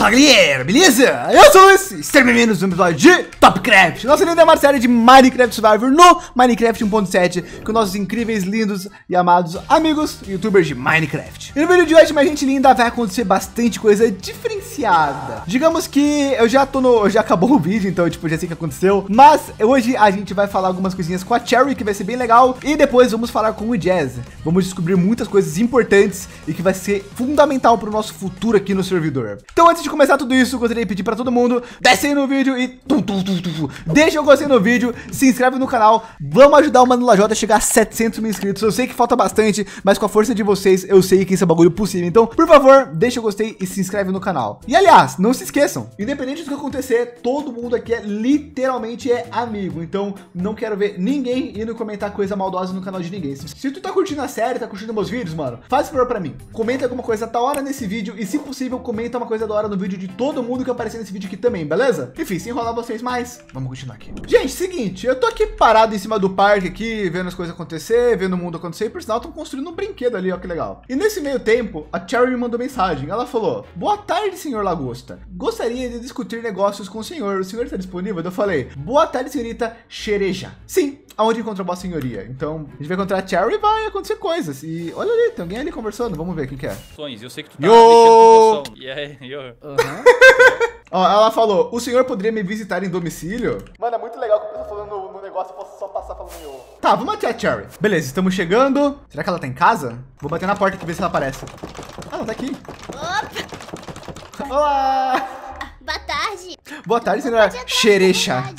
Parlier, beleza? Eu sou esse, extremamente um Minecraft! Nossa linda é uma série de Minecraft Survivor no Minecraft 1.7 com nossos incríveis, lindos e amados amigos youtubers de Minecraft. E no vídeo de hoje, minha gente linda, vai acontecer bastante coisa diferenciada. Digamos que eu já tô no... já acabou o vídeo, então tipo, já sei o que aconteceu. Mas hoje a gente vai falar algumas coisinhas com a Cherry, que vai ser bem legal. E depois vamos falar com o Jazz. Vamos descobrir muitas coisas importantes e que vai ser fundamental para o nosso futuro aqui no servidor. Então antes de começar tudo isso, gostaria de pedir para todo mundo, desce aí no vídeo e... Tum, tum, tum, Deixa o gostei no vídeo, se inscreve no canal, vamos ajudar o Mano Lajota a chegar a 700 mil inscritos. Eu sei que falta bastante, mas com a força de vocês, eu sei que esse é bagulho possível. Então, por favor, deixa o gostei e se inscreve no canal. E aliás, não se esqueçam, independente do que acontecer, todo mundo aqui é literalmente é amigo. Então, não quero ver ninguém indo comentar coisa maldosa no canal de ninguém. Se tu tá curtindo a série, tá curtindo meus vídeos, mano, faz favor pra mim. Comenta alguma coisa da hora nesse vídeo e, se possível, comenta uma coisa da hora no vídeo de todo mundo que aparecer nesse vídeo aqui também, beleza? Enfim, sem enrolar vocês mais, mas vamos continuar aqui. Gente, seguinte, eu tô aqui parado em cima do parque aqui, vendo as coisas acontecer, vendo o mundo acontecer, e por sinal estão construindo um brinquedo ali, ó que legal. E nesse meio tempo, a Cherry me mandou mensagem. Ela falou, boa tarde, senhor Lagosta. Gostaria de discutir negócios com o senhor. O senhor está disponível? Eu falei, boa tarde, senhorita Xereja. Sim, aonde a uma senhoria. Então, a gente vai encontrar a Cherry e vai acontecer coisas. E olha ali, tem alguém ali conversando. Vamos ver quem que é. Sonhos, eu sei que tu tá yo! mexendo com poção. Yeah, yo. Ó, ela falou, o senhor poderia me visitar em domicílio? Mano, é muito legal que eu tô falando no, no negócio, eu posso só passar falando eu. Tá, vamos até a Cherry. Beleza, estamos chegando. Será que ela tá em casa? Vou bater na porta aqui, ver se ela aparece. Ah, ela tá aqui. Opa! Olá! Boa tarde. Boa tarde, senhora Xerecha.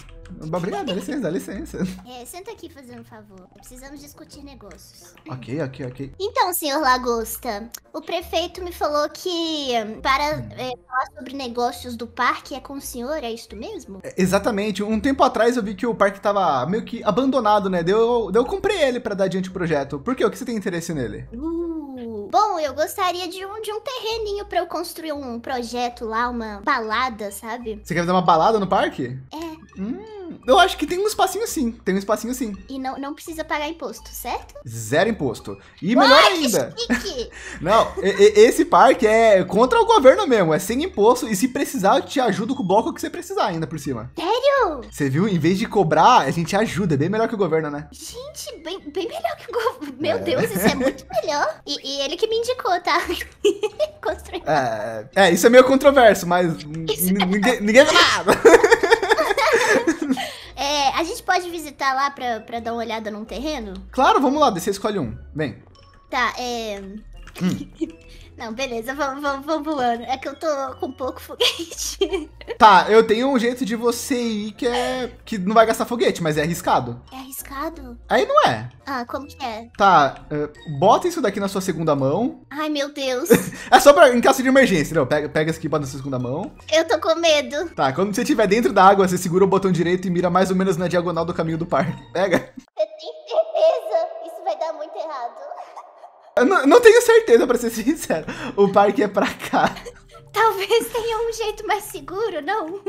Obrigado, dá licença, dá licença. É, senta aqui fazendo um favor. Precisamos discutir negócios. Ok, ok, ok. Então, senhor Lagosta, o prefeito me falou que hum, para hum. é, falar sobre negócios do parque é com o senhor, é isto mesmo? É, exatamente. Um tempo atrás eu vi que o parque tava meio que abandonado, né? Deu, deu eu comprei ele para dar adiante o projeto. Por quê? O que você tem interesse nele? Uh, bom, eu gostaria de um, de um terreninho para eu construir um projeto lá, uma balada, sabe? Você quer fazer uma balada no parque? É. Hum. Eu acho que tem um espacinho sim. Tem um espacinho sim. E não, não precisa pagar imposto, certo? Zero imposto. E Uai, melhor ainda. não, esse parque é contra o governo mesmo. É sem imposto. E se precisar, eu te ajudo com o bloco que você precisar ainda por cima. Sério? Você viu? Em vez de cobrar, a gente ajuda. É bem melhor que o governo, né? Gente, bem, bem melhor que o governo. Meu é. Deus, isso é muito melhor. E, e, ele que me indicou, tá? Construindo. É, é, isso é meio controverso, mas ninguém, é ninguém nada. A gente pode visitar lá pra, pra dar uma olhada num terreno? Claro, vamos lá, você escolhe um. Vem. Tá, é. Hum. Não, beleza, vamos, vamos, vamos voando. É que eu tô com pouco foguete. Tá, eu tenho um jeito de você ir que é. que não vai gastar foguete, mas é arriscado. É arriscado? Aí não é. Ah, como que é? Tá, eh, bota isso daqui na sua segunda mão. Ai, meu Deus. é só pra, em caso de emergência, não. Pega, pega isso aqui e bota na sua segunda mão. Eu tô com medo. Tá, quando você estiver dentro da água, você segura o botão direito e mira mais ou menos na diagonal do caminho do par. Pega. Você tem certeza? Isso vai dar muito errado não, não tenho certeza, pra ser sincero. O parque é pra cá. Talvez tenha um jeito mais seguro, não?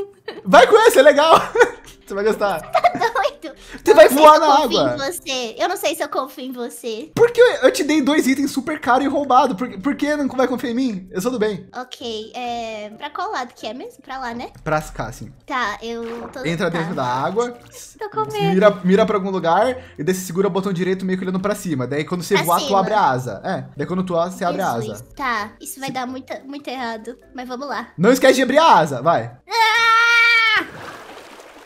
Vai com esse, é legal! Você vai gostar. Você tá doido? Você vai voar na água. Eu confio em você. Eu não sei se eu confio em você. Porque eu, te dei dois itens super caros e roubado. Por, por que não vai confiar em mim? Eu sou do bem. Ok. É, pra qual lado que é mesmo? Pra lá, né? Pra cá, sim. Tá, eu tô... Entra tá. dentro da água. tô com medo. Mira, mira pra algum lugar e daí você segura o botão direito meio que olhando pra cima. Daí quando você pra voar, cima. tu abre a asa. É, daí quando tu você abre a asa. Tá, isso vai Se... dar muito, muito errado. Mas vamos lá. Não esquece de abrir a asa, vai. Ah!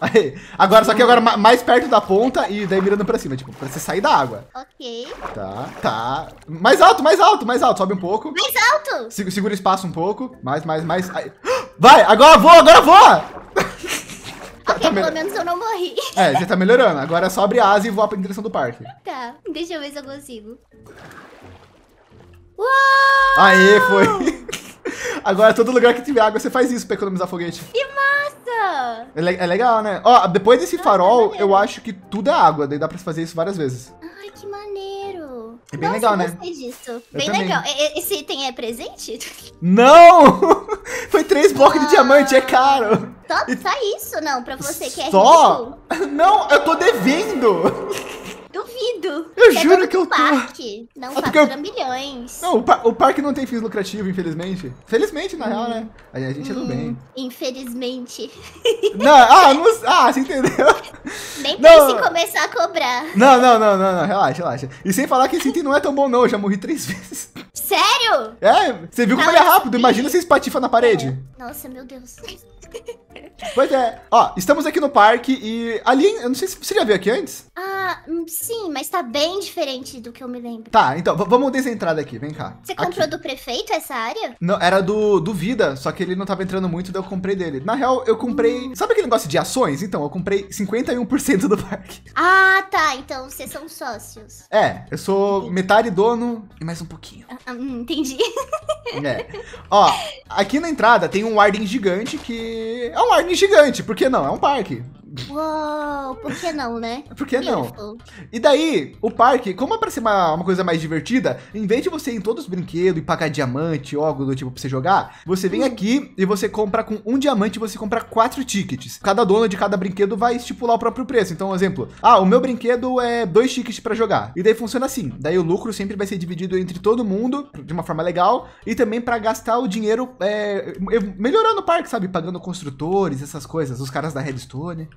Aí. Agora, só que agora mais perto da ponta e daí mirando pra cima, tipo, pra você sair da água. Ok. Tá, tá. Mais alto, mais alto, mais alto. Sobe um pouco. Mais alto! Se, segura espaço um pouco. Mais, mais, mais. Aí. Vai, agora voa, agora voa! Ok, tá pelo menos eu não morri. É, você tá melhorando. Agora é só abrir a asa e voar pra direção do parque. Tá, deixa eu ver se eu consigo. Uou! Aê, foi. Agora, todo lugar que tiver água, você faz isso pra economizar foguete. Que massa! É, le é legal, né? Ó, depois desse farol, eu acho que tudo é água. Daí dá pra fazer isso várias vezes. Ai, que maneiro. É bem Nossa, legal, né? Disso. Eu bem também. legal. Esse item é presente? Não! Foi três blocos de diamante, é caro. Só, só isso, não? Pra você que é Só? Rico? Não, eu tô devendo. Eu juro que eu tô. Parque. Não ah, fatura eu... milhões. Não, o, o, parque não tem fins lucrativos, infelizmente. Felizmente, na hum. real, né? A gente é hum. bem. Infelizmente. Não, ah, não, ah, você entendeu? Nem pense em começar a cobrar. Não, não, não, não, não, relaxa, relaxa. E sem falar que esse item não é tão bom, não. Eu já morri três vezes. Sério? É, você viu como ele é rápido. Imagina se espatifa na parede. É. Nossa, meu Deus. Pois é. Ó, estamos aqui no parque e ali, eu não sei se você já veio aqui antes. Ah, hum, sim, mas tá bem diferente do que eu me lembro. Tá, então, vamos desentrar daqui, vem cá. Você comprou aqui. do prefeito essa área? Não, era do, do Vida, só que ele não tava entrando muito, daí eu comprei dele. Na real, eu comprei. Hum. Sabe aquele negócio de ações? Então, eu comprei 51% do parque. Ah, tá. Então vocês são sócios. É, eu sou entendi. metade dono e mais um pouquinho. Ah, hum, entendi. É. Ó, aqui na entrada tem um Warden gigante que. É um Warden gigante, por que não? É um parque. Uou, por que não, né? Por que não? E daí, o parque, como é pra ser uma, uma, coisa mais divertida, em vez de você ir em todos os brinquedos e pagar diamante ou algo do tipo pra você jogar, você vem hum. aqui e você compra com um diamante e você compra quatro tickets. Cada dono de cada brinquedo vai estipular o próprio preço. Então, exemplo, ah, o meu brinquedo é dois tickets para jogar. E daí funciona assim. Daí o lucro sempre vai ser dividido entre todo mundo de uma forma legal e também para gastar o dinheiro é, melhorando o parque, sabe? Pagando construtores, essas coisas, os caras da Redstone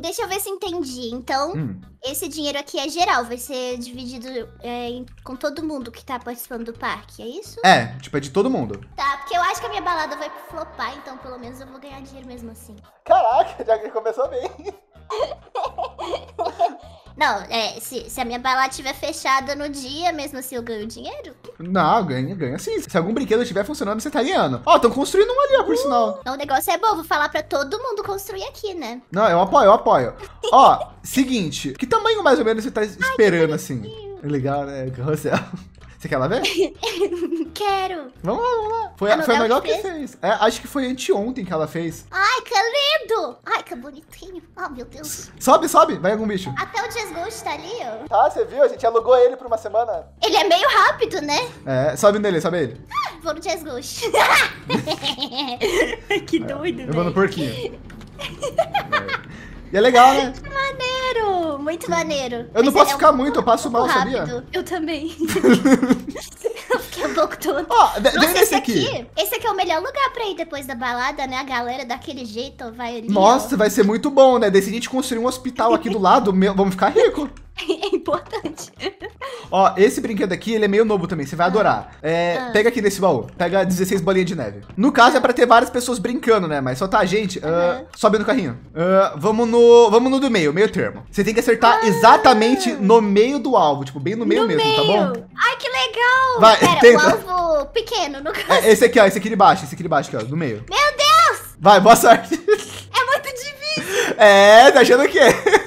deixa eu ver se entendi. Então, hum. esse dinheiro aqui é geral, vai ser dividido é, com todo mundo que tá participando do parque, é isso? É, tipo, é de todo mundo. Tá, porque eu acho que a minha balada vai flopar, então pelo menos eu vou ganhar dinheiro mesmo assim. Caraca, já que começou bem. Não, é, se, se a minha balada estiver fechada no dia, mesmo assim eu ganho dinheiro? Não, ganha, ganha sim. Se algum brinquedo estiver funcionando, você tá ganhando. Ó, estão construindo um ali, ó, por uh, sinal. Não, o negócio é bom, vou falar pra todo mundo construir aqui, né? Não, eu apoio, eu apoio. ó, seguinte, que tamanho mais ou menos você tá esperando, Ai, assim? Tá né? É legal, né? Carrossel. Você quer lá ver? Quero. Vamos lá, vamos lá. Foi é a, foi a melhor que, que fez. É, acho que foi anteontem que ela fez. Ai, que lindo. Ai, que bonitinho. oh, meu Deus. Sobe, sobe. Vai algum bicho. Até o desgosto tá ali, ó. Tá, você viu? A gente alugou ele por uma semana. Ele é meio rápido, né? É, sobe nele, sobe ele. Ah, vou no desgosto. que doido, é, Eu vou no né? porquinho. E é legal, né? Que maneiro! Muito maneiro. Eu Mas não posso é ficar um muito, eu passo mal, rápido. sabia? Eu também. eu fiquei um pouco todo. Ó, oh, Nossa, esse, esse aqui. aqui. Esse aqui é o melhor lugar pra ir depois da balada, né? A galera daquele jeito vai ali. Nossa, ó. vai ser muito bom, né? Daí se a gente construir um hospital aqui do lado, meu, vamos ficar rico. importante. Ó, esse brinquedo aqui, ele é meio novo também, você vai ah. adorar. É, ah. Pega aqui nesse baú, pega 16 bolinhas de neve. No caso, é pra ter várias pessoas brincando, né? Mas só tá a gente. Uhum. sobe no carrinho. Uh, vamos, no, vamos no do meio, meio termo. Você tem que acertar ah. exatamente no meio do alvo, tipo, bem no meio no mesmo, tá meio. tá bom? Ai, que legal! Vai, Pera, tenta. o alvo pequeno, no é, caso. É, esse aqui, ó, esse aqui de baixo, esse aqui de baixo, aqui, ó, no meio. Meu Deus! Vai, boa sorte. É muito difícil. É, tá achando que? é.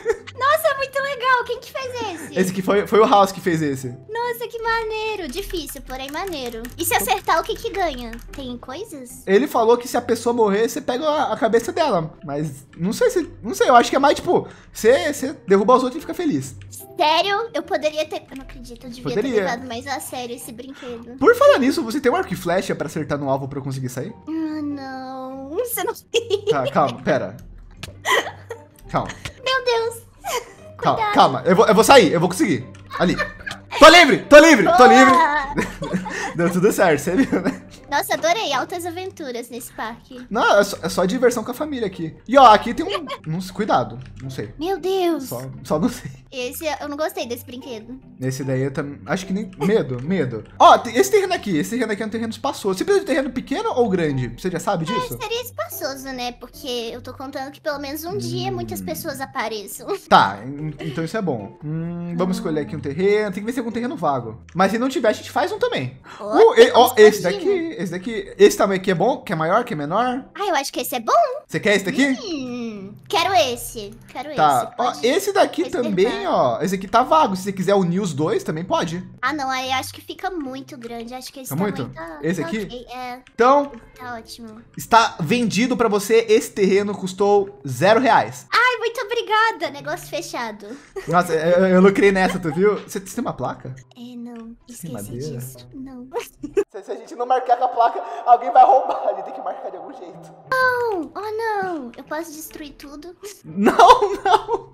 Esse aqui foi, foi o House que fez esse. Nossa, que maneiro. Difícil, porém maneiro. E se acertar, o que que ganha? Tem coisas? Ele falou que se a pessoa morrer, você pega a, a cabeça dela. Mas não sei se... Não sei, eu acho que é mais, tipo... Você, você derruba os outros e fica feliz. Sério? Eu poderia ter... Eu não acredito, eu devia poderia. ter levado mais a sério esse brinquedo. Por falar nisso, você tem um arco e flecha pra acertar no alvo pra eu conseguir sair? Ah, não. Você não tem. Tá, calma, pera. calma. Meu Deus. Calma, calma. Eu vou, eu vou sair, eu vou conseguir. Ali. Tô livre, tô livre, tô livre. Deu tudo certo, você viu, né? Nossa, adorei altas aventuras nesse parque. Não, é só, é só, diversão com a família aqui. E ó, aqui tem um. um cuidado, não sei. Meu Deus! Só, só não sei. Esse eu não gostei desse brinquedo. Esse daí eu também. Acho que nem. Medo, medo. Ó, esse terreno aqui, esse terreno aqui é um terreno espaçoso. Você precisa de terreno pequeno ou grande? Você já sabe disso? É, seria espaçoso, né? Porque eu tô contando que pelo menos um hum. dia muitas pessoas apareçam. Tá, então isso é bom. Hum, vamos hum. escolher aqui um terreno. Tem que ver se é algum terreno vago. Mas se não tiver, a gente faz um também. Oh, uh, ó, esse daqui, esse daqui. Esse tamanho aqui é bom? Que é maior? Que é menor? Ah, eu acho que esse é bom. Você quer esse daqui? Hum, quero esse. Quero tá. esse. Tá. Ó, esse daqui Pode também, ó. Esse aqui tá vago. Se você quiser unir os dois, também pode. Ah, não. Aí acho que fica muito grande. Acho que esse tá muito? Tá... Esse aqui? Okay. É. Então. Tá ótimo. Está vendido pra você. Esse terreno custou zero reais. Ai, muito obrigada. Negócio fechado. Nossa, eu, eu lucrei nessa, tu viu? Você, você tem uma placa? É, não. Esqueci disso. Não. Se, se a gente não marcar com a placa, alguém vai roubar. Ele tem que marcar de algum jeito. Não! Oh, não! Eu posso destruir tudo? Não, não!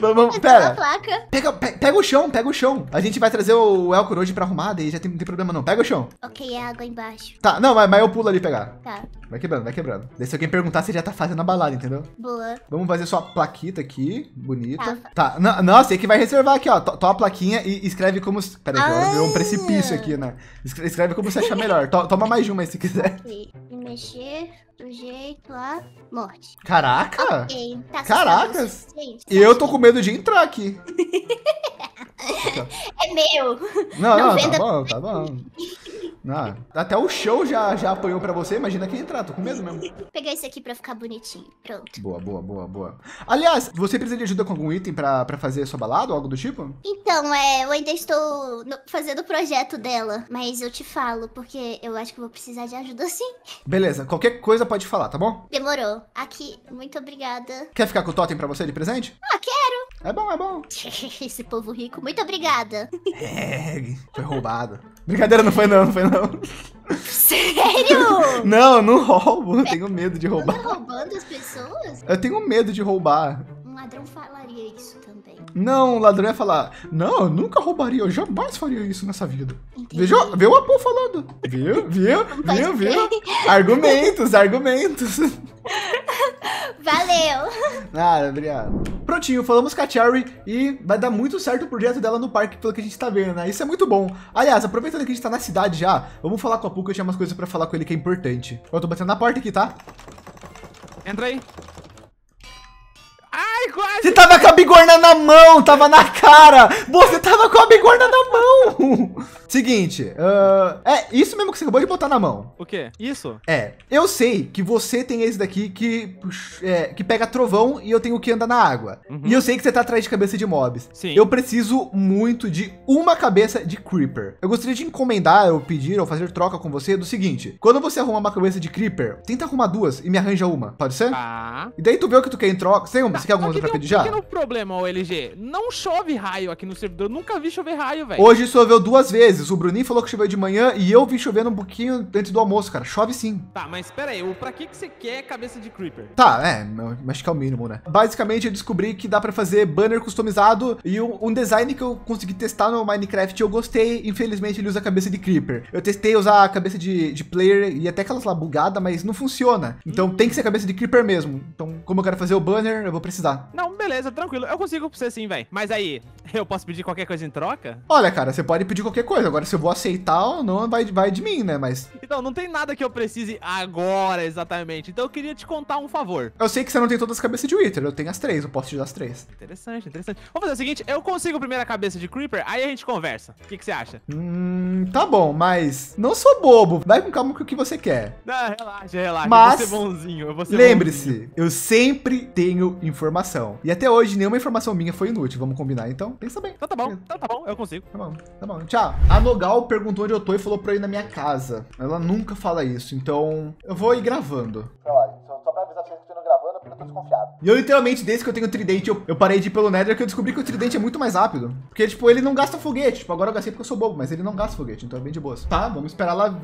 Vamos, vamos, pera. Placa. Pega, pe, pega o chão, pega o chão. A gente vai trazer o Elcor hoje pra arrumar, daí já tem, não tem problema não. Pega o chão. Ok, é água embaixo. Tá, não, mas, mas eu pulo ali pegar. Tá. Vai quebrando, vai quebrando. Daí se alguém perguntar, você já tá fazendo a balada, entendeu? Boa. Vamos fazer sua plaquita aqui, bonita. Tá, tá. nossa, é que vai reservar aqui, ó. Toma a plaquinha e escreve como... Pera aí, deu um ah. precipício aqui, né? Escreve como você achar melhor. Toma Toma mais uma aí se quiser. Aqui. Mexer do jeito a morte. Caraca! Okay. Tá Caracas! Tá eu tô com medo de entrar aqui. é meu! Não, não, não tá bom, tá bom. Ah, até o show já, já apanhou pra você, imagina quem entrar, tô com medo mesmo. Vou pegar esse aqui pra ficar bonitinho, pronto. Boa, boa, boa, boa. Aliás, você precisa de ajuda com algum item pra, pra fazer a sua balada ou algo do tipo? Então, é, eu ainda estou no, fazendo o projeto dela, mas eu te falo, porque eu acho que vou precisar de ajuda sim. Beleza, qualquer coisa pode falar, tá bom? Demorou. Aqui, muito obrigada. Quer ficar com o totem pra você de presente? Ah, quero. É bom, é bom. esse povo rico, muito obrigada. É, foi roubado. Brincadeira, não foi não, não foi não. Sério? não, não roubo. Eu tenho medo de roubar. Você roubando as pessoas? Eu tenho medo de roubar. Um ladrão falaria isso também. Não, o ladrão ia falar, não, eu nunca roubaria, eu jamais faria isso nessa vida. Viu, viu o Apu falando? Viu, viu, viu, viu? Argumentos, argumentos. Valeu! Nada, obrigado. Prontinho, falamos com a Cherry e vai dar muito certo o projeto dela no parque, pelo que a gente tá vendo, né? Isso é muito bom. Aliás, aproveitando que a gente tá na cidade já, vamos falar com a Puka, eu tinha umas coisas pra falar com ele que é importante. Eu tô batendo na porta aqui, tá? Entra aí. Ai, quase! Você tava com a bigorna na mão, tava na cara! Você tava com a bigorna na mão! Seguinte, uh, é isso mesmo que você acabou de botar na mão. O quê? Isso? É, eu sei que você tem esse daqui que, é, que pega trovão e eu tenho que andar na água. Uhum. E eu sei que você tá atrás de cabeça de mobs. Sim. Eu preciso muito de uma cabeça de Creeper. Eu gostaria de encomendar, ou pedir, ou fazer troca com você do seguinte. Quando você arrumar uma cabeça de Creeper, tenta arrumar duas e me arranja uma. Pode ser? Tá. Ah. E daí tu vê o que tu quer em troca. Você, tá, você quer alguma coisa pra pedir já? Aqui um problema, OLG. Não chove raio aqui no servidor. Eu nunca vi chover raio, velho. Hoje choveu duas vezes. O Bruninho falou que choveu de manhã e eu vi chovendo um pouquinho antes do almoço, cara. Chove sim. Tá, mas pera aí. Pra que, que você quer cabeça de Creeper? Tá, é. Mas que é o mínimo, né? Basicamente, eu descobri que dá pra fazer banner customizado e um, um design que eu consegui testar no Minecraft eu gostei. Infelizmente, ele usa a cabeça de Creeper. Eu testei usar a cabeça de, de player e até aquelas lá bugadas, mas não funciona. Então, hum. tem que ser cabeça de Creeper mesmo. Então, como eu quero fazer o banner, eu vou precisar. Não, beleza, tranquilo. Eu consigo pra você sim, velho. Mas aí, eu posso pedir qualquer coisa em troca? Olha, cara, você pode pedir qualquer coisa. Agora, se eu vou aceitar ou não, vai, vai de mim, né? Mas. Então, não tem nada que eu precise agora exatamente. Então, eu queria te contar um favor. Eu sei que você não tem todas as cabeças de Wither. Eu tenho as três. Eu posso te dar as três. Interessante, interessante. Vamos fazer o seguinte: eu consigo a primeira cabeça de Creeper, aí a gente conversa. O que, que você acha? Hum, tá bom, mas não sou bobo. Vai com calma com o que você quer. Não, relaxa, relaxa. Mas, eu vou ser bonzinho. Lembre-se, eu sempre tenho informação informação. E até hoje nenhuma informação minha foi inútil. Vamos combinar então? Pensa bem. Então tá bom, então tá bom, eu consigo. Tá bom, tá bom. Tchau. A Nogal perguntou onde eu tô e falou pra eu ir na minha casa. Ela nunca fala isso, então eu vou ir gravando. Sei lá, então muito desconfiado. E eu, literalmente, desde que eu tenho o tridente, eu, eu parei de ir pelo Nether, que eu descobri que o tridente é muito mais rápido. Porque, tipo, ele não gasta foguete. Tipo, agora eu gastei porque eu sou bobo, mas ele não gasta foguete, então é bem de boa. Tá, vamos esperar lá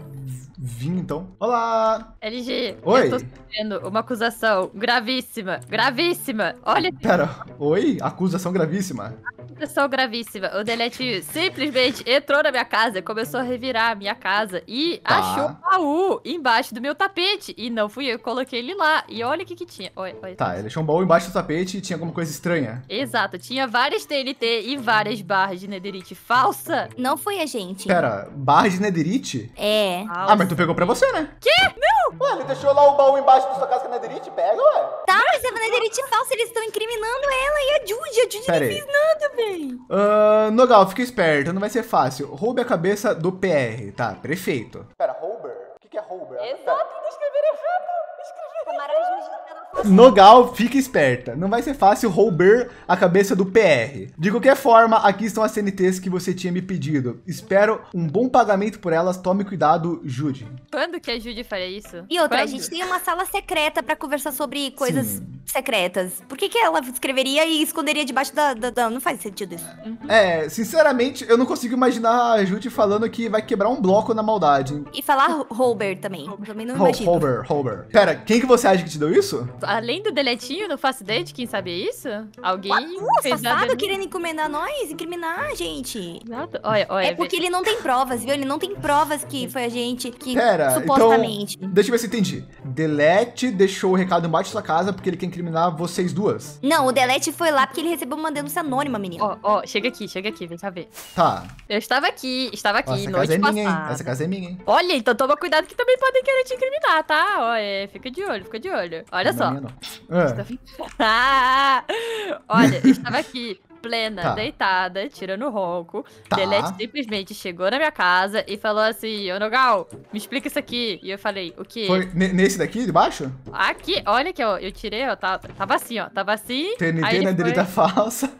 vir, então. Olá! LG, Oi. eu tô sofrendo uma acusação gravíssima, gravíssima. Olha... Pera, oi? Acusação gravíssima? Acusação gravíssima. O Delete simplesmente entrou na minha casa, começou a revirar a minha casa e tá. achou um baú embaixo do meu tapete. E não fui eu coloquei ele lá. E olha o que que tinha. Olha, Tá, é. ele deixou um baú embaixo do tapete e tinha alguma coisa estranha. Exato, tinha várias TNT e várias barras de nederite falsa. Não foi a gente. Pera, barra de nederite? É. Falsa. Ah, mas tu pegou pra você, né? Quê? Não! Ué, ele deixou lá o baú embaixo da sua casca nederite? Pega, ué. Tá, mas é nederite falsa, eles estão incriminando ela e a Judy. A Judy não fez nada, véi. Uh, Nogal, fica esperto, não vai ser fácil. Roube a cabeça do PR, tá? Prefeito. Pera, rouber? O que, que é rouber? Exato, tá escrever errado. Escrever errado. Nogal, fica esperta. Não vai ser fácil roubar a cabeça do PR. De qualquer forma, aqui estão as CNTs que você tinha me pedido. Espero um bom pagamento por elas. Tome cuidado, Jude. Quando que a Jude faria isso? E outra, Quando? a gente tem uma sala secreta para conversar sobre coisas Sim. secretas. Por que, que ela escreveria e esconderia debaixo da, da, da... Não faz sentido isso. Uhum. É, sinceramente, eu não consigo imaginar a Jude falando que vai quebrar um bloco na maldade. E falar roubar também. Também não imagino. Roubar, roubar. Pera, quem que você acha que te deu isso? além do deletinho faço Fast Date, quem sabe isso? Alguém. O fez safado querendo encomendar nós, incriminar a gente. Nada. Olha, olha, é porque ele não tem provas, viu? Ele não tem provas que foi a gente que Pera, então, supostamente. Então, deixa eu ver se entendi. Delete deixou o recado embaixo da sua casa porque ele quer incriminar vocês duas. Não, o Delete foi lá porque ele recebeu uma denúncia anônima, menina. Ó, ó, chega aqui, chega aqui, vem cá ver. Tá. Eu estava aqui, estava aqui, Nossa, noite é casa é passada. Minha, hein? Essa casa é minha, hein? Olha, então toma cuidado que também podem querer te incriminar, tá? Ó, é, fica de olho, fica de olho. Olha não, só, só. Minha, tá não. Tá é. Ah! Olha, estava aqui plena, tá. deitada, tirando ronco. Tá. Delete simplesmente chegou na minha casa e falou assim: Ô Nogal, me explica isso aqui. E eu falei: O quê? Foi nesse daqui, de baixo? Aqui, olha que eu, eu tirei, ó, tá, tava, assim, ó. Tava assim. TNT na foi... falsa.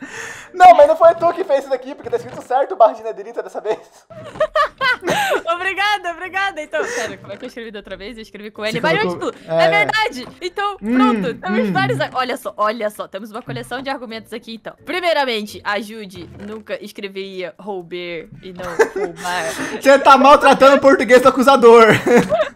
Não, mas não foi tu que fez isso daqui, porque tá escrito certo o barra de nederita dessa vez. obrigada, obrigada. Então, sério, como é que eu escrevi da outra vez? Eu escrevi com ele. Mas, tipo, é... é... verdade. Então, hum, pronto. Temos hum. vários. Olha só, olha só. Temos uma coleção de argumentos aqui, então. Primeiramente, Gente, ajude. Nunca escreveria rouber e não roubar. Você tá maltratando o português do acusador.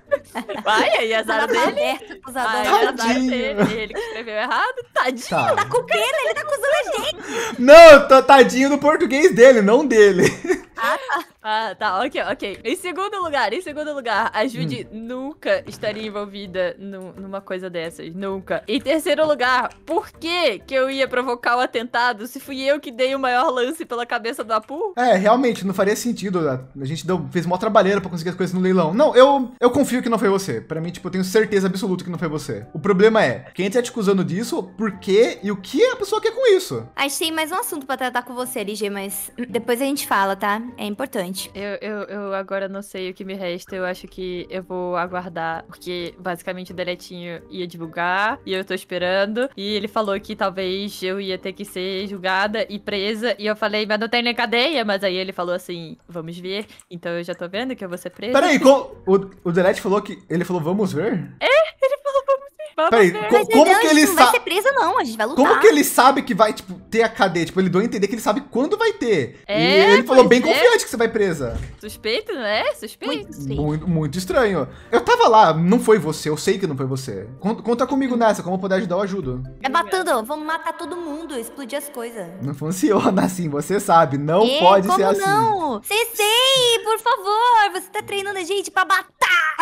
Vai, aí azar dele. Aberto, acusador. azar dele. Ele que escreveu errado. Tadinho. Tá, tá com pena, ele tá acusando a gente. Não, tadinho do português dele, não dele. Ah tá. ah, tá. Ok, ok. Em segundo lugar, em segundo lugar, a Judy hum. nunca estaria envolvida no, numa coisa dessas. Nunca. Em terceiro lugar, por que que eu ia provocar o atentado se fui eu que dei o maior lance pela cabeça do Apu? É, realmente, não faria sentido. A gente deu, fez uma trabalheira pra conseguir as coisas no leilão. Não, eu, eu confio que não foi você. Pra mim, tipo, eu tenho certeza absoluta que não foi você. O problema é, quem tá te acusando disso, por quê e o que a pessoa quer com isso? A gente tem mais um assunto pra tratar com você, LG, mas depois a gente fala, tá? É importante. Eu, eu, eu agora não sei o que me resta. Eu acho que eu vou aguardar, porque basicamente o Deletinho ia divulgar e eu tô esperando. E ele falou que talvez eu ia ter que ser julgada e presa. E eu falei, mas não tem nem cadeia. Mas aí ele falou assim: vamos ver. Então eu já tô vendo que eu vou ser presa. Peraí, o, o Delete falou que. Ele falou, vamos ver? É, ele falou, vamos Peraí, co como que ele sabe? Não vai ser preso, não, a gente vai lutar. Como que ele sabe que vai, tipo, ter a cadeia? Tipo, ele deu a entender que ele sabe quando vai ter. É, e ele falou bem é. confiante que você vai presa. Suspeito, né? Suspeito. Muito, muito, muito, estranho. Eu tava lá, não foi você, eu sei que não foi você. Conta comigo nessa, como eu puder ajudar, eu ajudo. É matando, vamos matar todo mundo, explodir as coisas. Não funciona assim, você sabe, não e, é, pode ser não? assim. Não, Cessei, por favor, você tá treinando a gente pra bater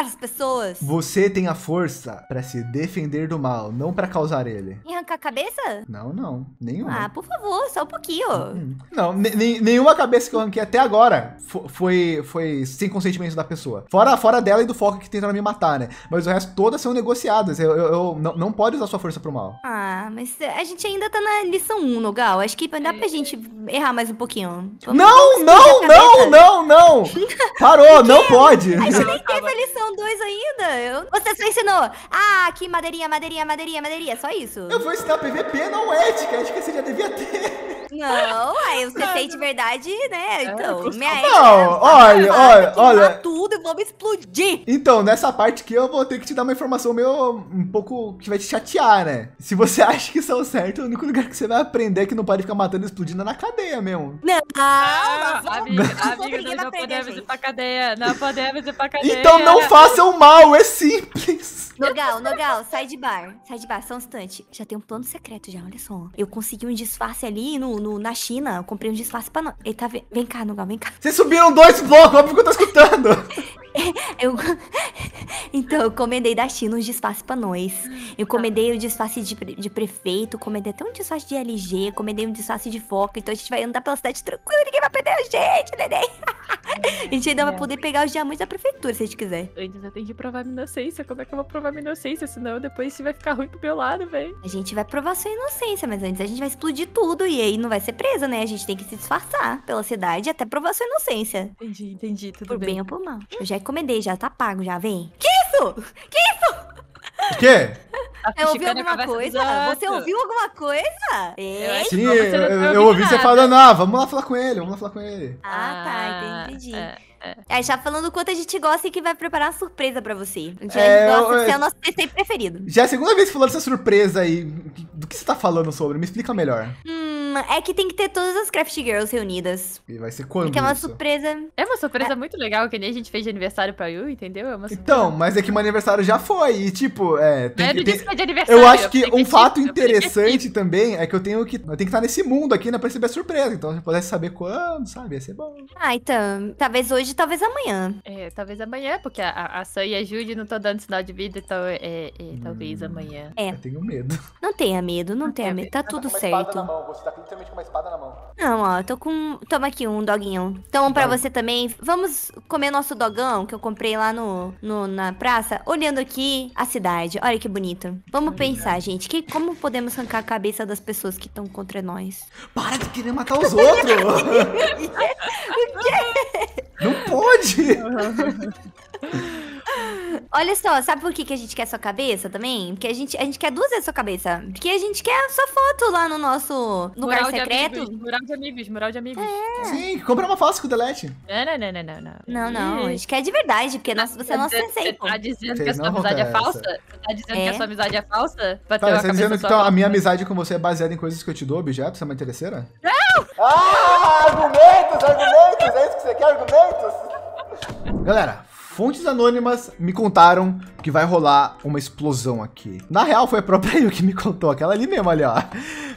as pessoas. Você tem a força para se defender do mal, não para causar ele. E arrancar a cabeça? Não, não. Nenhuma. Ah, por favor, só um pouquinho. Hum. Não, nenhuma cabeça que eu arranquei até agora foi, foi sem consentimento da pessoa. Fora, fora dela e do foco que tentaram me matar, né? Mas o resto todas são negociadas. Eu, eu, eu não, não pode usar sua força pro mal. Ah, mas a gente ainda tá na lição 1, Nogal. Acho que dá pra gente errar mais um pouquinho. Vamos não, não, não, não, não, não, Parou, não pode. A gente nem teve a lição dois ainda. Eu... Você só ensinou. Ah, aqui madeirinha, madeirinha, madeirinha, madeirinha. Só isso. Eu vou ensinar PVP, não ética. Acho que você já devia ter. Não, aí você não, tem de verdade, né? É, então, é, minha ex. Não, olha, olha, olha. tudo e vou me explodir. Então, nessa parte aqui eu vou ter que te dar uma informação meio um pouco que vai te chatear, né? Se você acha que são certo, o único lugar que você vai aprender é que não pode ficar matando e explodindo é na cadeia mesmo. Não, não, não, não, amiga, amiga não, não podemos ir pra cadeia. Não podemos ir pra cadeia. Então não façam mal, é simples. Nogal, Nogal, sai de bar. Sai de bar, só um instante. Já tem um plano secreto já, olha só. Eu consegui um disfarce ali no no, na China, eu comprei um disfarce pra nós. Ele tá. Vem, vem cá, Nugal, vem cá. Vocês subiram dois blocos, óbvio que eu tô escutando. eu... então, eu comendei da China uns disfarces pra nós. Eu tá. comendei o um disfarce de, pre... de prefeito, comendei até um disfarce de LG, comendei um disfarce de foca. Então a gente vai andar pela cidade tranquilo, ninguém vai perder a gente, neném. a gente ainda vai poder pegar os diamantes da prefeitura, se a gente quiser. Eu ainda tenho que provar minha inocência. Como é que eu vou provar minha inocência? Senão depois você vai ficar ruim pro meu lado, velho. A gente vai provar sua inocência, mas antes a gente vai explodir tudo e aí não vai ser presa, né? A gente tem que se disfarçar pela cidade até provar sua inocência. Entendi, entendi, tudo por bem. Por bem ou por mal. Eu já encomendei, já tá pago, já vem. Que isso? Que isso? O quê? Tá eu ouviu alguma coisa? Você ouviu alguma coisa? Sim, eu, tá eu, ouvi você falando, ah, vamos lá falar com ele, vamos lá falar com ele. Ah, tá, ah, entendi. É. É. Aí é, já falando o quanto a gente gosta e que vai preparar uma surpresa pra você. A gente é, é gosta é eu, de ser o nosso desenho preferido. Já é a segunda vez que falou dessa surpresa aí. Do que você tá falando sobre? Me explica melhor. Hum, mano, é que tem que ter todas as Craft Girls reunidas. E vai ser quando? Porque é uma isso? surpresa. É uma surpresa é. muito legal que nem a gente fez de aniversário pra Yu, entendeu? É uma surpresa. Então, mas é que meu aniversário já foi. E, tipo, é. Tem, é que, tem... de aniversário. Eu acho que eu um fato tipo, interessante também é que eu tenho que. Eu tenho que estar nesse mundo aqui, né? Pra receber a surpresa. Então, se eu pudesse saber quando, sabe? Ia ser bom. Ah, então. Talvez hoje, talvez amanhã. É, talvez amanhã, porque a, a, Sam e a Judy não estão dando sinal de vida, então é, é, é hum. talvez amanhã. É. Eu tenho medo. Não tenha medo, não, não tenha medo. Tá tudo tá certo. Mão, você tá com literalmente com uma espada na mão. Não, ó, tô com. Toma aqui um doguinho. Então, pra você também. Vamos comer nosso dogão que eu comprei lá no, no na praça, olhando aqui a cidade. Olha que bonito. Vamos pensar, gente, que como podemos arrancar a cabeça das pessoas que estão contra nós? Para de querer matar os outros! Não pode! Olha só, sabe por que, que a gente quer sua cabeça também? Porque a gente, a gente quer duas vezes sua cabeça. Porque a gente quer sua foto lá no nosso. No mural de secreto? Amigos, mural de amigos, mural de amigos. É. Sim, compra uma falsa com o Delete. Não, não, não, não, não. Não, não. não acho que é de verdade, porque tá nossa, você é tá não se é sensei. Você tá dizendo que a é. sua amizade é falsa? Tá, você tá dizendo que a sua amizade é falsa? Pra tá, você tá dizendo que então, a minha amizade com você é baseada em coisas que eu te dou, objetos? Você é uma interesseira? Não! Ah, argumentos, argumentos! É isso que você quer, argumentos? Galera, fontes anônimas me contaram que vai rolar uma explosão aqui. Na real, foi a própria eu que me contou, aquela ali mesmo ali, ó.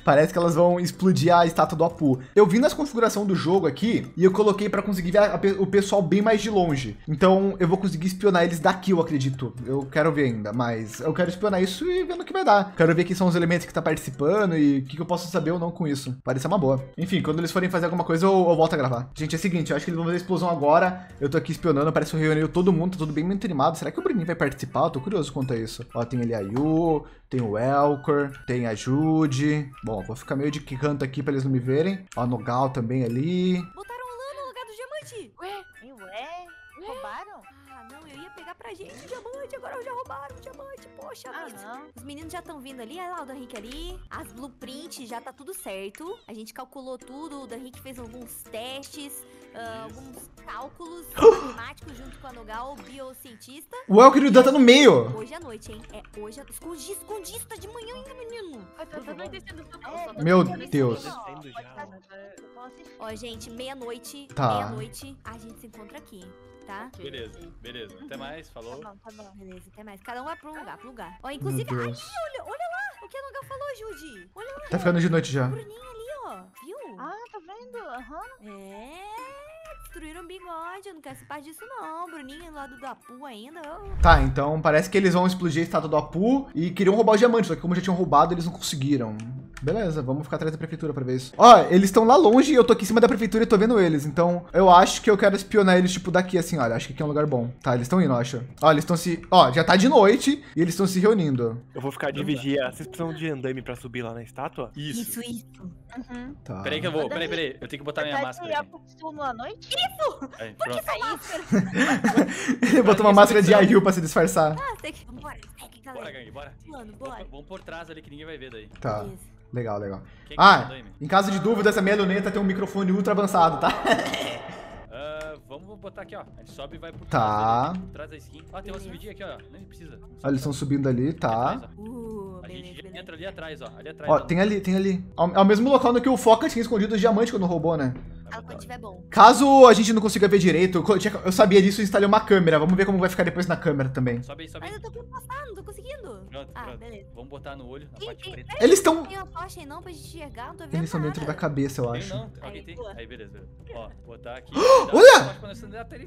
Parece que elas vão explodir a estátua do Apu. Eu vim nas configuração do jogo aqui e eu coloquei para conseguir ver a, a, o pessoal bem mais de longe. Então eu vou conseguir espionar eles daqui, eu acredito. Eu quero ver ainda, mas eu quero espionar isso e vendo o que vai dar. Quero ver quem são os elementos que tá participando e o que, que, eu posso saber ou não com isso. Parece uma boa. Enfim, quando eles forem fazer alguma coisa, eu, eu volto a gravar. Gente, é o seguinte, eu acho que eles vão fazer a explosão agora. Eu tô aqui espionando, parece que eu reuni todo mundo, tá tudo bem muito animado. Será que o Bruninho vai participar? Eu tô curioso quanto a isso. Ó, tem ali a Yu, tem o Elcor, tem a Jude. Bom, Bom, vou ficar meio de canto aqui pra eles não me verem. Ó, Nogal também ali. Botaram lã no lugar do diamante. Ué? Ué? Ué? Roubaram? Ah, não, eu ia pegar pra gente o diamante, agora já roubaram o diamante, poxa. Ah, não. Os meninos já estão vindo ali, olha lá o Dan Rick ali. As blueprints já tá tudo certo. A gente calculou tudo, o Dan Rick fez alguns testes. Ah, alguns cálculos matemáticos junto com a Nogal, o biocientista. Ué, querido, Dan tá no meio. Hoje à noite, hein? É hoje à noite. Escondi, escondi, isso tá de manhã ainda, menino. Tá, tá, tá é, Meu Deus. Ó, gente, meia-noite, tá. meia-noite, a gente se encontra aqui, Tá? Beleza, beleza. Até uhum. mais, falou. Tá bom, tá bom. Beleza, até mais. Cada um vai pro lugar, pro lugar. Ó, inclusive, aí, olha, olha lá o que a Nogal falou, Judy. Olha lá. Tá ficando de noite já. Bruninho viu? Ah, tá vendo? Aham. Uhum. É, destruíram o bigode, eu não quero ser disso não. Bruninho lá do Apu ainda. Tá, então parece que eles vão explodir a estátua do Apu e queriam roubar o diamante, só que como já tinham roubado, eles não conseguiram. Beleza, vamos ficar atrás da prefeitura pra ver isso. Ó, eles estão lá longe e eu tô aqui em cima da prefeitura e tô vendo eles. Então, eu acho que eu quero espionar eles, tipo, daqui, assim, olha. Acho que aqui é um lugar bom. Tá, eles estão indo, eu acho. Ó, eles estão se... Ó, já tá de noite e eles estão se reunindo. Eu vou ficar de vigia. Vocês precisam de andame pra subir lá na estátua? Isso. Isso, isso. Uhum. Tá. Peraí que eu vou. Peraí, peraí. Eu tenho que botar minha máscara. Eu vou costumo noite? Isso! Por que essa máscara? Ele botou uma máscara de Ayu pra se disfarçar. Ah, tem que... Vambora, Bora, gangue, bora. Mano, bora. Vamos por trás ali que ninguém vai ver daí. Tá. Legal, legal. Que que ah, aí, em caso de dúvida, essa minha luneta tem um microfone ultra avançado, tá? uh, vamos botar aqui, ó. Ele sobe e vai pro... tá. trás da skin. Ó, ah, tem uma uhum. subidinha aqui, ó. Nem precisa. ah, eles estão subindo ali, tá. Uh, a gente beleza. entra ali atrás, ó. Ali atrás. Ó, tem ali, tem ali. É o mesmo local no que o Foca tinha escondido os diamantes quando roubou, né? Ah, caso a gente não consiga ver direito, eu sabia disso e instalei uma câmera. Vamos ver como vai ficar depois na câmera também. Sobe aí, sobe aí. Mas eu tô pra passar, Pronto, ah, pronto. Beleza. Vamos botar no olho, na parte preta. Eles estão. tem uma tocha aí não pra gente enxergar, não tô vendo. Eles estão dentro da cabeça, eu tem, acho. tem? Aí, beleza. Ó, botar aqui. Olha!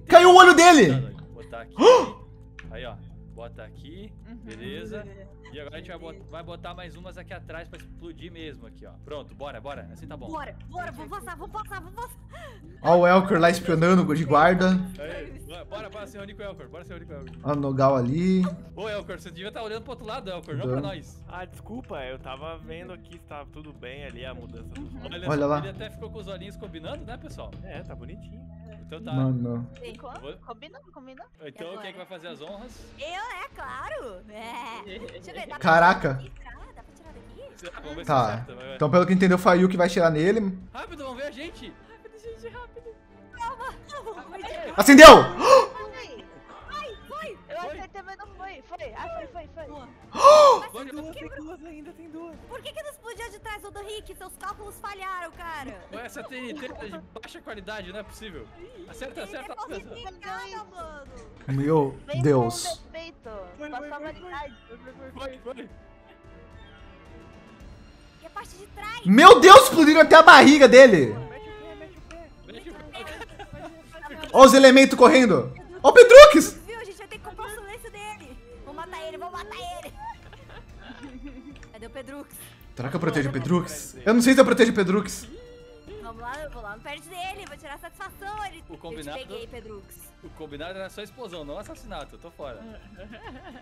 Caiu o olho dele! Tá botar aqui. Aí, ó. Bota aqui. Uhum. Beleza. E agora a gente vai botar, vai botar, mais umas aqui atrás pra explodir mesmo aqui, ó. Pronto, bora, bora. Assim tá bom. Bora, bora, vou passar, vou passar, vou passar. Ó o Elker lá espionando de guarda. Aí, bora, bora, com Nico Elker, bora, com Nico Elker. Ó o Nogal ali. Ô, Elker, você devia estar tá olhando pro outro lado, Elker, não pra nós. Ah, desculpa, eu tava vendo aqui se tava tudo bem ali a mudança do uhum. Olha, Olha lá. Ele até ficou com os olhinhos combinando, né, pessoal? É, tá bonitinho. Então tá. Mano. Combinando, combinando. Então quem é que vai fazer as honras? Eu, é claro. É. Caraca. tá. Então, pelo que entendeu, foi a Yuki vai tirar nele. Rápido, vão ver a gente. Rápido, gente, rápido. Calma. Acendeu! cadê? Ah, foi, foi, foi. Boa. Tem duas, tem duas ainda, tem duas. Por que, que não explodiu de trás o do Rick? Seus cálculos falharam, cara. Essa TNT é de baixa qualidade, não é possível. Acerta, acerta. Ele é mano. Meu Deus. Foi, Foi, foi, foi. foi. E a é parte de trás. Meu Deus, explodiram até a barriga dele. Olha os elementos correndo. Olha o Pedrux! Pedrux. Será que eu protejo Pedrux? Eu não sei se eu protejo Pedrux. Vamos lá, eu vou lá no perto dele, vou tirar satisfação. Ele... O combinado... Eu te peguei, Pedrux. O combinado era só explosão, não assassinato. Eu tô fora.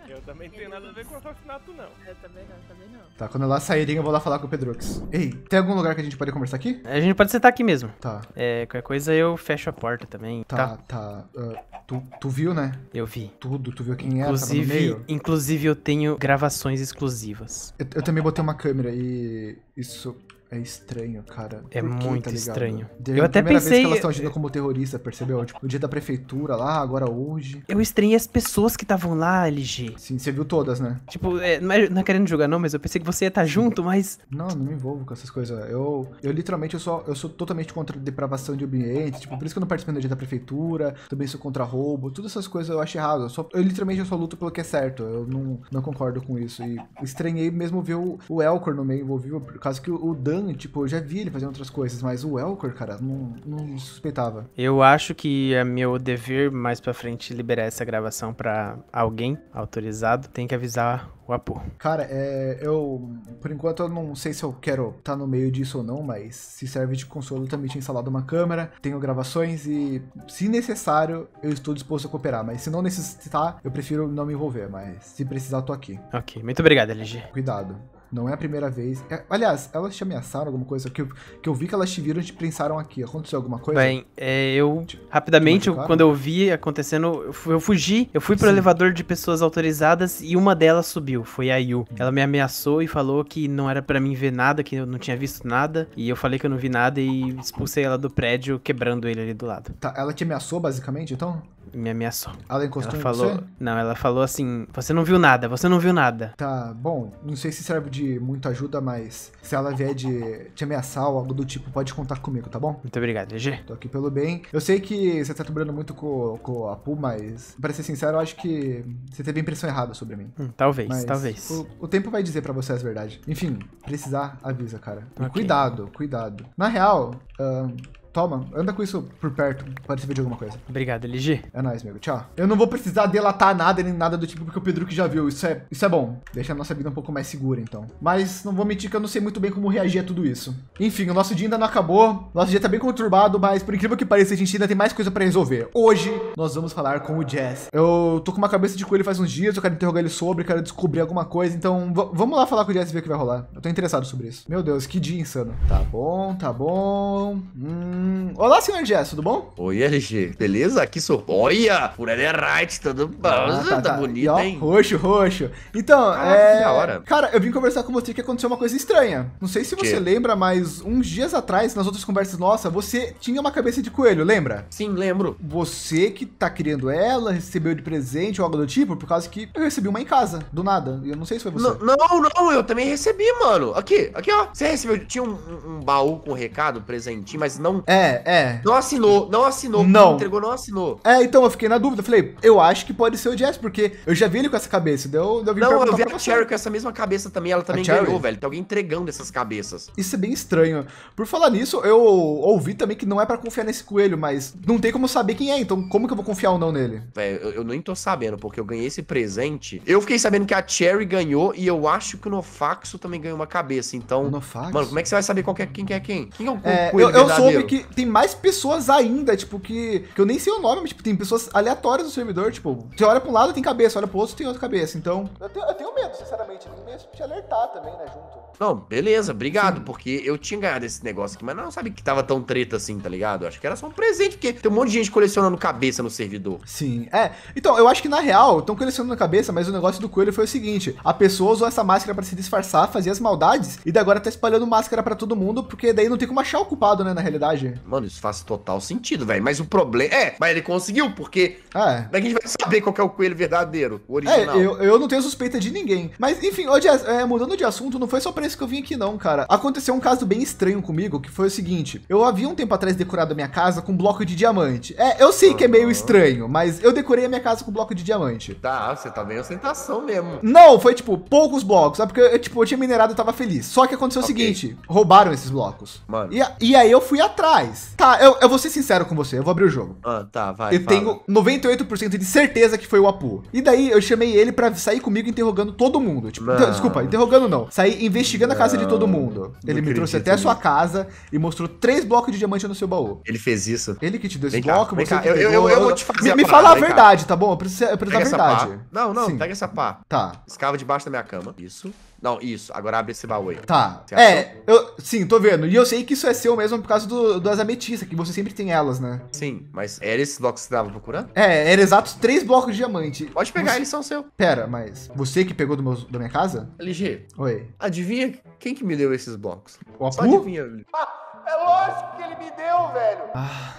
eu também não tenho nada a ver com assassinato, não. Eu também não, também não. Tá, quando lá saírem, eu vou lá falar com o Pedrux. Ei, tem algum lugar que a gente pode conversar aqui? A gente pode sentar aqui mesmo. Tá. É, qualquer coisa eu fecho a porta também. Tá, tá. tá. Uh, tu, tu viu, né? Eu vi. Tudo, tu viu quem inclusive, era, tava Inclusive, eu tenho gravações exclusivas. Eu, eu também botei uma câmera e isso é estranho, cara. É tá muito tá estranho. Desde eu até pensei. Vez que elas estão agindo como terrorista, percebeu? Tipo, o dia da prefeitura lá, agora hoje. Eu estranhei as pessoas que estavam lá, LG. Sim, você viu todas, né? Tipo, é, não, é, não, é, querendo jogar, não, mas eu pensei que você ia estar tá junto, mas. Não, não me envolvo com essas coisas. Eu, eu literalmente eu só, eu sou totalmente contra depravação de ambiente. Tipo, por isso que eu não participo do dia da prefeitura. Também sou contra roubo. Todas essas coisas eu acho errado. Eu, eu literalmente eu só luto pelo que é certo. Eu não, não concordo com isso. E estranhei mesmo ver o, o Elcor no meio envolvido, por causa que o Dan tipo, eu já vi ele fazendo outras coisas, mas o Elcor, cara, não, não suspeitava. Eu acho que é meu dever mais pra frente liberar essa gravação pra alguém autorizado. Tem que avisar o Apu. Cara, é, eu. Por enquanto eu não sei se eu quero estar tá no meio disso ou não, mas se serve de consolo, também tinha instalado uma câmera, tenho gravações e, se necessário, eu estou disposto a cooperar. Mas se não necessitar, eu prefiro não me envolver. Mas se precisar, tô aqui. Ok, muito obrigado, LG. Cuidado. Não é a primeira vez. É, aliás, elas te ameaçaram alguma coisa? Que eu, que eu vi que elas te viram e te pensaram aqui. Aconteceu alguma coisa? Bem, é, eu te, rapidamente, te quando eu vi acontecendo, eu, eu fugi. Eu fui pro Sim. elevador de pessoas autorizadas e uma delas subiu. Foi a Yu. Hum. Ela me ameaçou e falou que não era para mim ver nada, que eu não tinha visto nada. E eu falei que eu não vi nada e expulsei ela do prédio, quebrando ele ali do lado. Tá, ela te ameaçou basicamente, então? me ameaçou. Ela encostou ela falou, você? Não, ela falou assim: você não viu nada, você não viu nada. Tá, bom, não sei se serve de muita ajuda, mas se ela vier de te ameaçar ou algo do tipo, pode contar comigo, tá bom? Muito obrigado, GG. Tô aqui pelo bem. Eu sei que você tá trabalhando muito com, com a Pu, mas pra ser sincero, eu acho que você teve a impressão errada sobre mim. Hum, talvez, mas talvez. O, o, tempo vai dizer para você as verdades. Enfim, precisar, avisa, cara. Okay. Cuidado, cuidado. Na real, uh, Toma, anda com isso por perto pode servir de alguma coisa. Obrigado, LG. É nóis, amigo. Tchau. Eu não vou precisar delatar nada nem nada do tipo, porque o Pedro que já viu. Isso é, isso é bom. Deixa a nossa vida um pouco mais segura, então. Mas não vou mentir que eu não sei muito bem como reagir a tudo isso. Enfim, o nosso dia ainda não acabou. Nosso dia tá bem conturbado, mas por incrível que pareça, a gente ainda tem mais coisa para resolver. Hoje, nós vamos falar com o Jazz. Eu tô com uma cabeça de coelho faz uns dias, eu quero interrogar ele sobre, quero descobrir alguma coisa. Então, vamos lá falar com o Jazz e ver o que vai rolar. Eu tô interessado sobre isso. Meu Deus, que dia insano. Tá bom, tá bom. Hum... Hum, olá, senhor Jess, tudo bom? Oi, LG, beleza? Aqui sou. Olha, por ele é right, tudo tá bom? Ah, tá, tá, tá. bonito, e, ó, hein? Roxo, roxo. Então, ah, é. Que da hora. Cara, eu vim conversar com você que aconteceu uma coisa estranha. Não sei se você que? lembra, mas uns dias atrás, nas outras conversas nossas, você tinha uma cabeça de coelho, lembra? Sim, lembro. Você que tá criando ela, recebeu de presente ou algo do tipo, por causa que eu recebi uma em casa, do nada. E eu não sei se foi você. Não, não, não eu também recebi, mano. Aqui, aqui, ó. Você recebeu. Tinha um, um baú com recado, presentinho, mas não é, é. Não assinou, não assinou. Não. Entregou, não assinou. É, então eu fiquei na dúvida. Falei, eu acho que pode ser o Jess, porque eu já vi ele com essa cabeça. Deu, deu Não, eu vi a Cherry com essa mesma cabeça também. Ela também ganhou, velho. Tem alguém entregando essas cabeças. Isso é bem estranho. Por falar nisso, eu ouvi também que não é para confiar nesse coelho, mas não tem como saber quem é, então como que eu vou confiar ou não nele? Velho, é, eu, eu nem tô sabendo, porque eu ganhei esse presente. Eu fiquei sabendo que a Cherry ganhou e eu acho que o Nofaxo também ganhou uma cabeça. Então. O Nofaxo? Mano, como é que você vai saber qual que é, quem que é quem? Quem é o é, coelho? Eu, eu soube que tem, mais pessoas ainda, tipo, que, que eu nem sei o nome, mas, tipo, tem pessoas aleatórias no servidor, tipo, você olha pra um lado tem cabeça, olha pro outro tem outra cabeça, então... Eu tenho, eu tenho medo, sinceramente, meio te alertar também, né, junto. Não, beleza, obrigado, Sim. porque eu tinha ganhado esse negócio aqui, mas não sabe que tava tão treta assim, tá ligado? Eu acho que era só um presente, porque tem um monte de gente colecionando cabeça no servidor. Sim, é. Então, eu acho que na real, estão colecionando cabeça, mas o negócio do coelho foi o seguinte: a pessoa usou essa máscara para se disfarçar, fazer as maldades, e daí agora tá espalhando máscara para todo mundo, porque daí não tem como achar o culpado, né, na realidade. Mano, isso faz total sentido, velho. Mas o problema. É, mas ele conseguiu, porque. É. é. que a gente vai saber qual é o coelho verdadeiro, o é, original. É, eu, eu não tenho suspeita de ninguém. Mas, enfim, hoje, é, mudando de assunto, não foi só pra para isso que eu vim aqui não, cara. Aconteceu um caso bem estranho comigo, que foi o seguinte. Eu havia um tempo atrás decorado a minha casa com bloco de diamante. É, eu sei que é meio estranho, mas eu decorei a minha casa com bloco de diamante. Tá, você tá bem ostentação mesmo. Não, foi tipo poucos blocos, só Porque eu, tipo, eu tinha minerado e tava feliz. Só que aconteceu okay. o seguinte, roubaram esses blocos. Mano. E, e aí eu fui atrás. Tá, eu, eu vou ser sincero com você, eu vou abrir o jogo. Ah, tá, vai. Eu fala. tenho 98% de certeza que foi o Apu. E daí eu chamei ele para sair comigo interrogando todo mundo. Tipo, desculpa, interrogando não. Sair investigando investigando a casa de todo mundo. Ele me trouxe até a sua casa e mostrou três blocos de diamante no seu baú. Ele fez isso. Ele que te deu esse vem bloco, cá, você cá, eu, eu, eu, eu, vou te fazer. Me, a fala a verdade, tá bom? Eu preciso, eu preciso da verdade. Não, não, pega essa pá. Tá. Escava debaixo da minha cama. Isso. Não, isso. Agora abre esse baú aí. Tá. é, eu, sim, tô vendo. E eu sei que isso é seu mesmo por causa do, das ametistas, que você sempre tem elas, né? Sim, mas era esse bloco que você tava procurando? É, era exatos três blocos de diamante. Pode pegar, você... eles são seu. Pera, mas você que pegou do meu, da minha casa? LG. Oi. Adivinha quem que me deu esses blocos? O Apu? Só adivinha. Ah, é lógico que ele me deu, velho. Ah...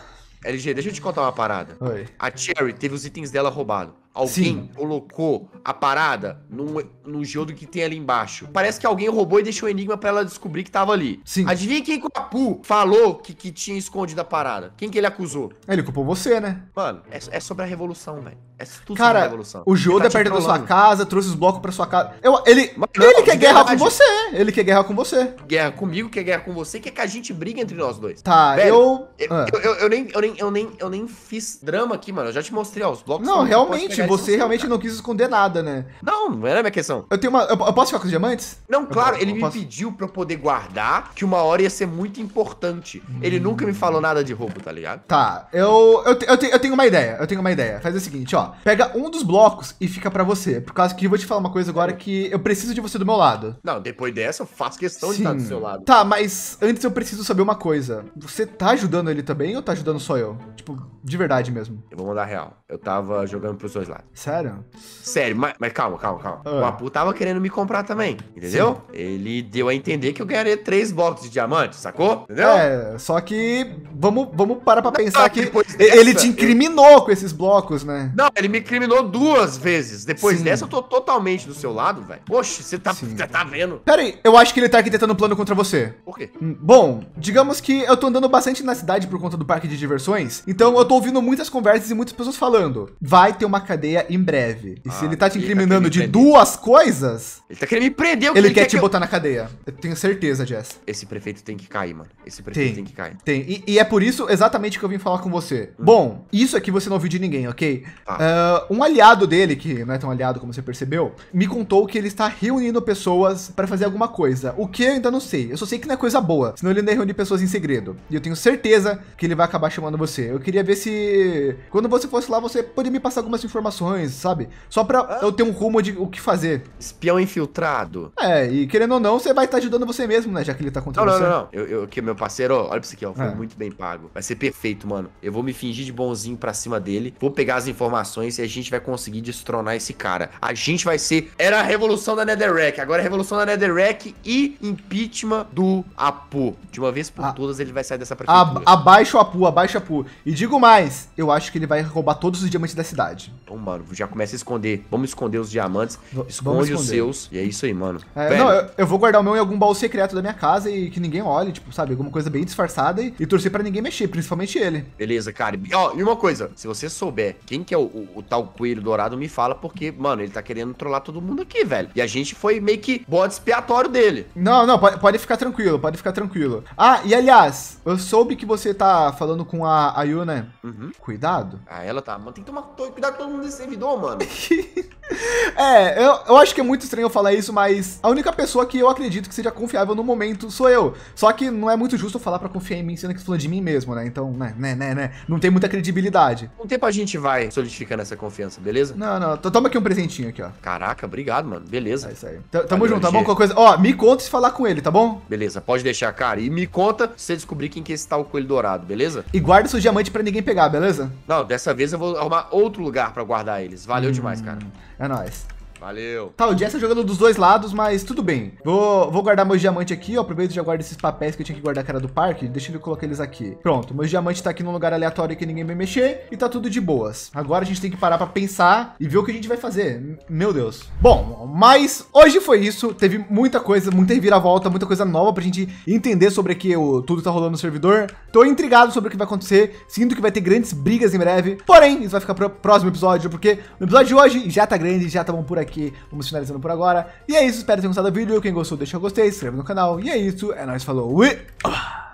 LG, deixa eu te contar uma parada. Oi. A Cherry teve os itens dela roubados. Alguém Sim. colocou a parada no, no geodo que tem ali embaixo. Parece que alguém roubou e deixou o enigma para ela descobrir que tava ali. Sim. Adivinha quem que o Apu falou que, que tinha escondido a parada? Quem que ele acusou? Ele culpou você, né? Mano, é, é sobre a revolução, velho. É tudo Cara, sobre a revolução. O Geodo tá é perto da sua casa, trouxe os blocos pra sua casa. Eu, ele ele não, quer guerra verdade. com você. Ele quer guerra com você. Guerra comigo, quer guerra com você, quer que a gente briga entre nós dois. Tá, velho, eu... Eu, ah. eu... eu, nem, eu, nem, eu, nem, eu nem fiz drama aqui, mano. Eu já te mostrei, ó, os blocos. Não, realmente, assim, você realmente não quis esconder nada, né? Não, não era minha questão. Eu tenho uma. Eu, eu posso ficar com os diamantes? Não, claro, ele me posso... pediu pra eu poder guardar, que uma hora ia ser muito importante. Hum. Ele nunca me falou nada de roubo, tá ligado? Tá, eu, eu, te, eu, te, eu tenho uma ideia, eu tenho uma ideia. Faz o seguinte, ó. Pega um dos blocos e fica pra você. Por causa que eu vou te falar uma coisa agora que eu preciso de você do meu lado. Não, depois dessa eu faço questão Sim. de estar do seu lado. Tá, mas antes eu preciso saber uma coisa. Você tá ajudando ele também ou tá ajudando só eu? Tipo, de verdade mesmo. Eu vou mandar real. Eu tava jogando pros dois lados lá. Sério? Sério, mas, mas calma, calma, calma. Ah. O Apu tava querendo me comprar também, entendeu? Sim. Ele deu a entender que eu ganharia três blocos de diamante, sacou? Entendeu? É, só que vamos, vamos parar pra pensar que dessa, ele te incriminou com esses blocos, né? Não, ele me incriminou duas vezes. Depois Sim. dessa, eu tô totalmente do seu lado, velho. Poxa, você tá, tá vendo? Pera aí, eu acho que ele tá aqui tentando um plano contra você. Por quê? Hum, bom, digamos que eu tô andando bastante na cidade por conta do parque de diversões, então eu tô ouvindo muitas conversas e muitas pessoas falando. Vai ter uma cadeia cadeia em breve. E ah, se ele tá te tá incriminando tá de duas coisas. Ele tá querendo me prender, Ele, ele quer, quer te que botar eu... na cadeia. Eu tenho certeza, Jess. Esse prefeito tem que cair, mano. Esse prefeito tem, tem que cair. Tem. E, e, é por isso exatamente que eu vim falar com você. Hum. Bom, isso aqui você não ouviu de ninguém, ok? Uh, um aliado dele, que não é tão aliado como você percebeu, me contou que ele está reunindo pessoas para fazer alguma coisa. O que eu ainda não sei. Eu só sei que não é coisa boa. Senão ele não ia reunir pessoas em segredo. E eu tenho certeza que ele vai acabar chamando você. Eu queria ver se. Quando você fosse lá, você poderia me passar algumas informações informações, sabe? Só pra eu ter um rumo de o que fazer. Espião infiltrado. É, e querendo ou não, você vai estar ajudando você mesmo, né? Já que ele tá contra não, você. Não, não, não. Eu, eu, aqui, meu parceiro, olha pra isso aqui, ó. Foi é. muito bem pago. Vai ser perfeito, mano. Eu vou me fingir de bonzinho pra cima dele, vou pegar as informações e a gente vai conseguir destronar esse cara. A gente vai ser... Era a revolução da Netherrack. Agora é a revolução da Netherrack e impeachment do Apu. De uma vez por a... Ah. todas, ele vai sair dessa prefeitura. Abaixa Abaixo o Apu, abaixo o Apu. E digo mais, eu acho que ele vai roubar todos os diamantes da cidade. Então, mano, já começa a esconder. Vamos esconder os diamantes. Esconde os seus. E é isso aí, mano. É, não, eu, eu, vou guardar o meu em algum baú secreto da minha casa e que ninguém olhe, tipo, sabe? Alguma coisa bem disfarçada e, e torcer para ninguém mexer, principalmente ele. Beleza, cara. Ó, e uma coisa, se você souber quem que é o, o, o tal coelho dourado, me fala, porque, mano, ele tá querendo trollar todo mundo aqui, velho. E a gente foi meio que bode expiatório dele. Não, não, pode, pode ficar tranquilo, pode ficar tranquilo. Ah, e aliás, eu soube que você tá falando com a Ayuna. Uhum. Cuidado. Ah, ela tá, mano. Tem que tomar cuidado com todo mundo desse servidor, mano. é, eu, eu acho que é muito estranho eu falar isso, mas a única pessoa que eu acredito que seja confiável no momento sou eu. Só que não é muito justo eu falar pra confiar em mim, sendo que estou falando de mim mesmo, né? Então, né, né, né, né. Não tem muita credibilidade. Com um tempo a gente vai solidificando essa confiança, beleza? Não, não. Toma aqui um presentinho aqui, ó. Caraca, obrigado, mano. Beleza. É isso aí. T Tamo Valeu, junto, tá bom? Qualquer coisa. Ó, me conta se falar com ele, tá bom? Beleza, pode deixar, cara. E me conta se você descobrir quem que é está o coelho dourado, beleza? E guarda seu diamante para ninguém pegar, beleza? Não, dessa vez eu vou arrumar outro lugar pra guardar guardar eles. Valeu hum, demais, cara. Hum, é nóis. Valeu. Tá, o Jess tá jogando dos dois lados, mas tudo bem. Vou, vou guardar meus diamantes aqui, ó. Aproveito e já guardo esses papéis que eu tinha que guardar que era do parque. Deixa eu colocar eles aqui. Pronto, meus diamantes tá aqui num lugar aleatório que ninguém vai mexer e tá tudo de boas. Agora a gente tem que parar pra pensar e ver o que a gente vai fazer. Meu Deus. Bom, mas hoje foi isso. Teve muita coisa, muita reviravolta, muita coisa nova pra gente entender sobre aqui o tudo tá rolando no servidor. Tô intrigado sobre o que vai acontecer. Sinto que vai ter grandes brigas em breve. Porém, isso vai ficar pro próximo episódio, porque o episódio de hoje já tá grande, já tá bom por aqui aqui, vamos finalizando por agora. E é isso, espero que tenham gostado do vídeo. Quem gostou, deixa o gostei, se inscreva no canal. E é isso, é nóis, falou. e...